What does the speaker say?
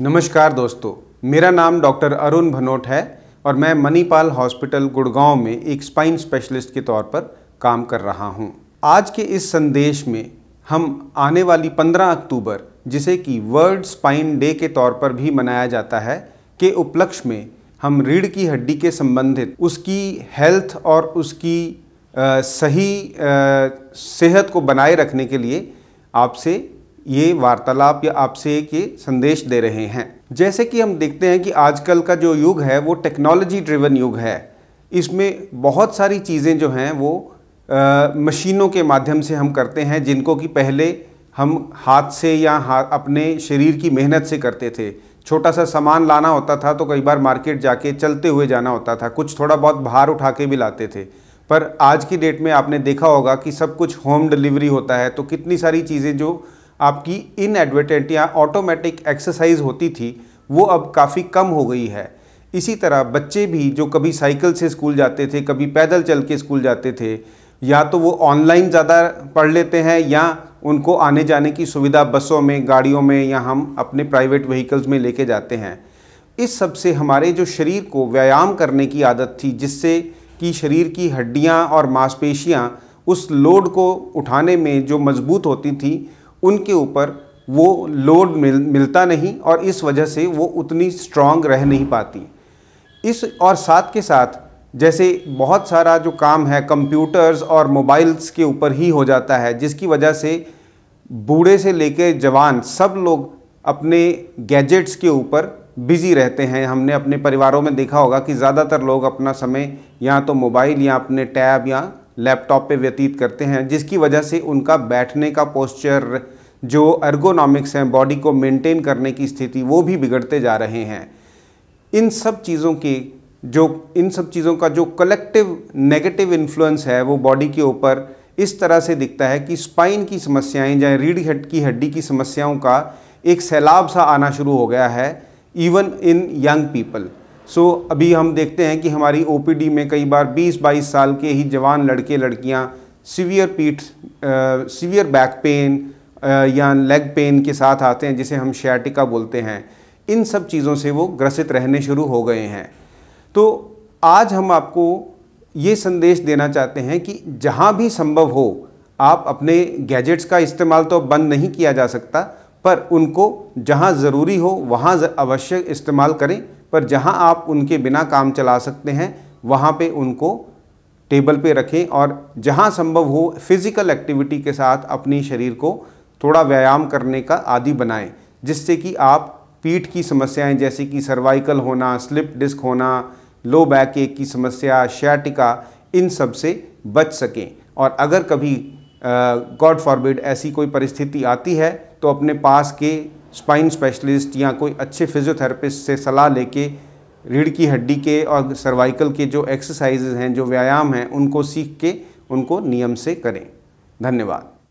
नमस्कार दोस्तों मेरा नाम डॉक्टर अरुण भनोट है और मैं मणिपाल हॉस्पिटल गुड़गांव में एक स्पाइन स्पेशलिस्ट के तौर पर काम कर रहा हूं। आज के इस संदेश में हम आने वाली 15 अक्टूबर जिसे कि वर्ल्ड स्पाइन डे के तौर पर भी मनाया जाता है के उपलक्ष्य में हम रीढ़ की हड्डी के संबंधित उसकी हेल्थ और उसकी आ, सही आ, सेहत को बनाए रखने के लिए आपसे ये वार्तालाप या आपसे एक ये संदेश दे रहे हैं जैसे कि हम देखते हैं कि आजकल का जो युग है वो टेक्नोलॉजी ड्रिवन युग है इसमें बहुत सारी चीज़ें जो हैं वो आ, मशीनों के माध्यम से हम करते हैं जिनको कि पहले हम हाथ से या हाथ अपने शरीर की मेहनत से करते थे छोटा सा सामान लाना होता था तो कई बार मार्केट जाके चलते हुए जाना होता था कुछ थोड़ा बहुत बाहर उठा के भी लाते थे पर आज की डेट में आपने देखा होगा कि सब कुछ होम डिलीवरी होता है तो कितनी सारी चीज़ें जो आपकी इन एडवर्टेंट या ऑटोमेटिक एक्सरसाइज होती थी वो अब काफ़ी कम हो गई है इसी तरह बच्चे भी जो कभी साइकिल से स्कूल जाते थे कभी पैदल चल के स्कूल जाते थे या तो वो ऑनलाइन ज़्यादा पढ़ लेते हैं या उनको आने जाने की सुविधा बसों में गाड़ियों में या हम अपने प्राइवेट व्हीकल्स में लेके जाते हैं इस सब से हमारे जो शरीर को व्यायाम करने की आदत थी जिससे कि शरीर की हड्डियाँ और मांसपेशियाँ उस लोड को उठाने में जो मजबूत होती थी उनके ऊपर वो लोड मिल मिलता नहीं और इस वजह से वो उतनी स्ट्रांग रह नहीं पाती इस और साथ के साथ जैसे बहुत सारा जो काम है कंप्यूटर्स और मोबाइल्स के ऊपर ही हो जाता है जिसकी वजह से बूढ़े से लेकर जवान सब लोग अपने गैजेट्स के ऊपर बिज़ी रहते हैं हमने अपने परिवारों में देखा होगा कि ज़्यादातर लोग अपना समय या तो मोबाइल या अपने टैब या लैपटॉप पे व्यतीत करते हैं जिसकी वजह से उनका बैठने का पोस्चर जो अर्गोनॉमिक्स हैं बॉडी को मेंटेन करने की स्थिति वो भी बिगड़ते जा रहे हैं इन सब चीज़ों के जो इन सब चीज़ों का जो कलेक्टिव नेगेटिव इन्फ्लुएंस है वो बॉडी के ऊपर इस तरह से दिखता है कि स्पाइन की समस्याएं या रीढ़ हड्ड की हड्डी की समस्याओं का एक सैलाब सा आना शुरू हो गया है even in young people so अभी हम देखते हैं कि हमारी ओ में कई बार 20-22 साल के ही जवान लड़के लड़कियां सीवियर पीठ सीवियर बैक पेन या लेग पेन के साथ आते हैं जिसे हम शैटिका बोलते हैं इन सब चीज़ों से वो ग्रसित रहने शुरू हो गए हैं तो आज हम आपको ये संदेश देना चाहते हैं कि जहाँ भी संभव हो आप अपने गैजेट्स का इस्तेमाल तो बंद नहीं किया जा सकता पर उनको जहाँ ज़रूरी हो वहाँ अवश्य इस्तेमाल करें पर जहाँ आप उनके बिना काम चला सकते हैं वहाँ पे उनको टेबल पे रखें और जहाँ संभव हो फिज़िकल एक्टिविटी के साथ अपने शरीर को थोड़ा व्यायाम करने का आदि बनाएं जिससे कि आप पीठ की समस्याएं जैसे कि सर्वाइकल होना स्लिप डिस्क होना लो बैक एक की समस्या शैटिका इन सब से बच सकें और अगर कभी गॉड फॉरबिड ऐसी कोई परिस्थिति आती है तो अपने पास के स्पाइन स्पेशलिस्ट या कोई अच्छे फिजियोथेरेपिस्ट से सलाह लेके रीढ़ की हड्डी के और सर्वाइकल के जो एक्सरसाइजेज हैं जो व्यायाम हैं उनको सीख के उनको नियम से करें धन्यवाद